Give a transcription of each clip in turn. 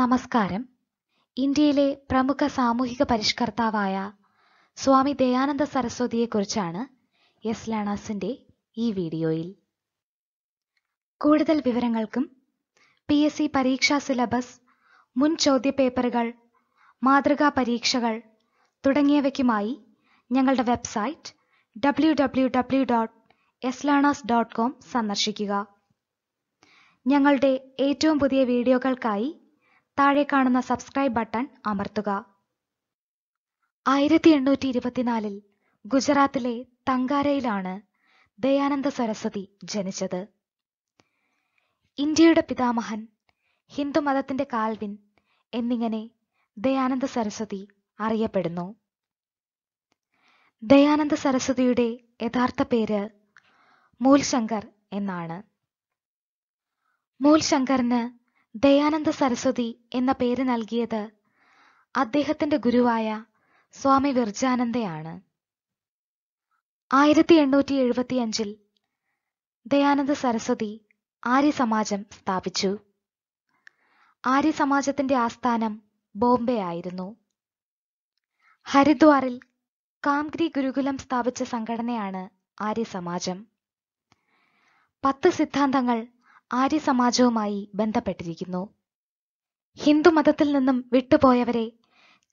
നമസ്കാരം ഇന്ത്യയിലെ പ്രമുഖ സാമൂഹിക പരിഷ്കർത്താവായ സ്വാമി ദയാനന്ദ സരസ്വതിയെക്കുറിച്ചാണ് എസ് ലേണേഴ്സിൻ്റെ ഈ വീഡിയോയിൽ കൂടുതൽ വിവരങ്ങൾക്കും പി എസ് സി പരീക്ഷാ സിലബസ് മുൻ ചോദ്യപേപ്പറുകൾ മാതൃകാ പരീക്ഷകൾ തുടങ്ങിയവയ്ക്കുമായി ഞങ്ങളുടെ website W W W dot S learners dot com സന്ദർശിക്കുക ഞങ്ങളുടെ ഏറ്റവും പുതിയ വീഡിയോകൾക്കായി താഴെ കാണുന്ന സബ്സ്ക്രൈബ് ബട്ടൺ അമർത്തുക ആയിരത്തി എണ്ണൂറ്റി ഇരുപത്തിനാലിൽ ഗുജറാത്തിലെ തങ്കാരയിലാണ് ദയാനന്ദ സരസ്വതി ജനിച്ചത് ഇന്ത്യയുടെ പിതാമഹൻ ഹിന്ദുമതത്തിന്റെ കാൽവിൻ എന്നിങ്ങനെ ദയാനന്ദ സരസ്വതി അറിയപ്പെടുന്നു ദയാനന്ദ സരസ്വതിയുടെ യഥാർത്ഥ പേര് മൂൽശങ്കർ എന്നാണ് മൂൽശങ്കറിന് ദയാനന്ദ സരസ്വതി എന്ന പേര് നൽകിയത് അദ്ദേഹത്തിന്റെ ഗുരുവായ സ്വാമി വിർജാനന്ദയാണ് ആയിരത്തി എണ്ണൂറ്റി എഴുപത്തിയഞ്ചിൽ ദയാനന്ദ സരസ്വതി ആര്യ സമാജം സ്ഥാപിച്ചു ആര്യ സമാജത്തിന്റെ ആസ്ഥാനം ബോംബെ ആയിരുന്നു ഹരിദ്വാറിൽ കാംഗ്രി ഗുരുകുലം സ്ഥാപിച്ച സംഘടനയാണ് ആര്യ സമാജം പത്ത് സിദ്ധാന്തങ്ങൾ ആര്യ സമാജവുമായി ബന്ധപ്പെട്ടിരിക്കുന്നു ഹിന്ദുമതത്തിൽ നിന്നും വിട്ടുപോയവരെ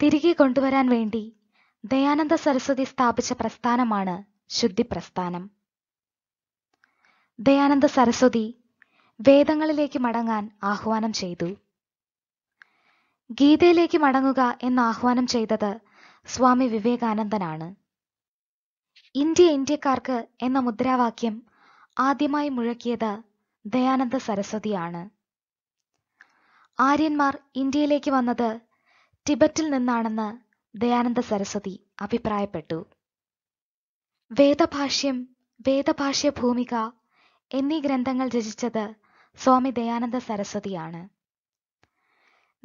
തിരികെ കൊണ്ടുവരാൻ വേണ്ടി ദയാനന്ദ സരസ്വതി സ്ഥാപിച്ച പ്രസ്ഥാനമാണ് ശുദ്ധി പ്രസ്ഥാനം ദയാനന്ദ സരസ്വതി വേദങ്ങളിലേക്ക് മടങ്ങാൻ ആഹ്വാനം ചെയ്തു ഗീതയിലേക്ക് മടങ്ങുക എന്ന് ആഹ്വാനം ചെയ്തത് സ്വാമി വിവേകാനന്ദനാണ് ഇന്ത്യ ഇന്ത്യക്കാർക്ക് എന്ന മുദ്രാവാക്യം ആദ്യമായി മുഴക്കിയത് ദയാനന്ദ സരസ്വതിയാണ് ആര്യന്മാർ ഇന്ത്യയിലേക്ക് വന്നത് ടിബറ്റിൽ നിന്നാണെന്ന് ദയാനന്ദ സരസ്വതി അഭിപ്രായപ്പെട്ടു വേദഭാഷ്യം വേദഭാഷ്യ ഭൂമിക എന്നീ ഗ്രന്ഥങ്ങൾ രചിച്ചത് സ്വാമി ദയാനന്ദ സരസ്വതിയാണ്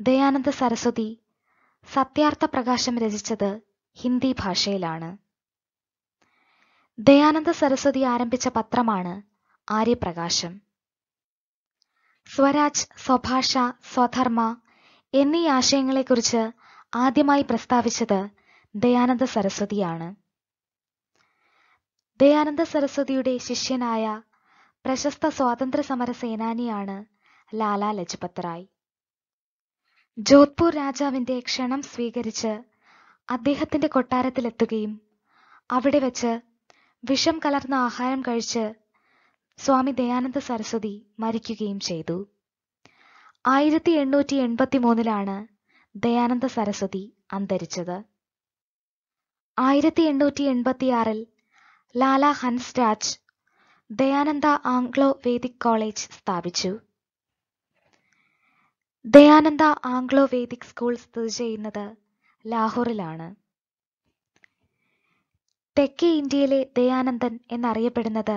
ദയാനന്ദ സരസ്വതി സത്യാർത്ഥ പ്രകാശം രചിച്ചത് ഹിന്ദി ഭാഷയിലാണ് ദയാനന്ദ സരസ്വതി ആരംഭിച്ച പത്രമാണ് ആര്യപ്രകാശം സ്വരാജ് സ്വഭാഷ സ്വധർമ്മ എന്നീ ആശയങ്ങളെക്കുറിച്ച് ആദ്യമായി പ്രസ്താവിച്ചത് ദയാനന്ദ സരസ്വതിയാണ് ദയാനന്ദ സരസ്വതിയുടെ ശിഷ്യനായ പ്രശസ്ത സ്വാതന്ത്ര്യ സമര സേനാനിയാണ് ലാലാ ലജ്പത് റായ് ജോധ്പൂർ രാജാവിന്റെ ക്ഷണം സ്വീകരിച്ച് അദ്ദേഹത്തിന്റെ കൊട്ടാരത്തിലെത്തുകയും അവിടെ വെച്ച് വിഷം കലർന്ന ആഹാരം കഴിച്ച് സ്വാമി ദയാനന്ദ സരസ്വതി മരിക്കുകയും ചെയ്തു ആയിരത്തി എണ്ണൂറ്റി എൺപത്തി മൂന്നിലാണ് ദയാനന്ദ സരസ്വതി അന്തരിച്ചത് ആയിരത്തി എണ്ണൂറ്റി എൺപത്തിയാറിൽ Lala Hans Raj Dayananda Anglo Vedic college സ്ഥാപിച്ചു ദയാനന്ദ ആംഗ്ലോ വേദിക് സ്കൂൾ സ്ഥിതി ചെയ്യുന്നത് ലാഹോറിലാണ് തെക്കേ ഇന്ത്യയിലെ ദയാനന്ദൻ എന്നറിയപ്പെടുന്നത്